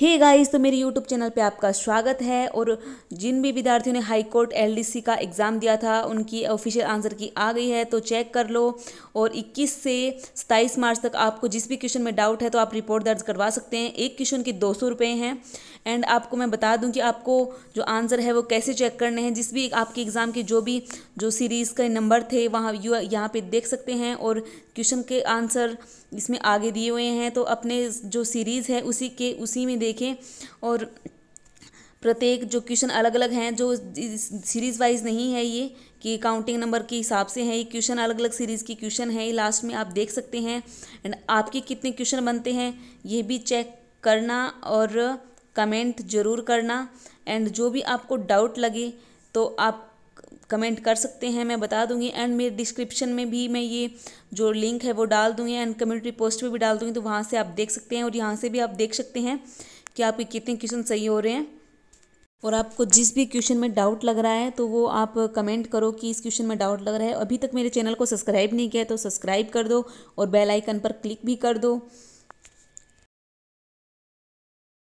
हे hey guys तो मेरे YouTube channel पे आपका स्वागत है और जिन भी विद्यार्थियों ने हाई कोर्ट एलडीसी का एग्ज़ाम दिया था उनकी ऑफिशियल आंसर की आ गई है तो चेक कर लो और 21 से 27 मार्च तक आपको जिस भी क्वेश्चन में डाउट है तो आप रिपोर्ट दर्ज करवा सकते हैं एक क्वेश्चन के दो सौ रुपये हैं एंड आपको मैं बता दूँ कि आपको जो आंसर है वो कैसे चेक करने हैं जिस भी आपके एग्ज़ाम के जो भी जो सीरीज़ के नंबर थे वहाँ यू यहाँ पर देख सकते हैं और क्वेश्चन के आंसर इसमें आगे दिए हुए हैं तो अपने जो सीरीज़ है उसी के उसी में देखें और प्रत्येक जो क्वेश्चन अलग अलग हैं जो सीरीज़ वाइज नहीं है ये कि काउंटिंग नंबर के हिसाब से है ये क्वेश्चन अलग अलग सीरीज़ की क्वेश्चन है ये लास्ट में आप देख सकते हैं एंड आपके कितने क्वेश्चन बनते हैं ये भी चेक करना और कमेंट ज़रूर करना एंड जो भी आपको डाउट लगे तो आप कमेंट कर सकते हैं मैं बता दूंगी एंड मेरे डिस्क्रिप्शन में भी मैं ये जो लिंक है वो डाल दूंगी एंड कम्युनिटी पोस्ट में भी डाल दूंगी तो वहाँ से आप देख सकते हैं और यहाँ से भी आप देख सकते हैं कि आपके कितने क्वेश्चन सही हो रहे हैं और आपको जिस भी क्वेश्चन में डाउट लग रहा है तो वो आप कमेंट करो कि इस क्वेश्चन में डाउट लग रहा है अभी तक मेरे चैनल को सब्सक्राइब नहीं किया तो सब्सक्राइब कर दो और बेलाइकन पर क्लिक भी कर दो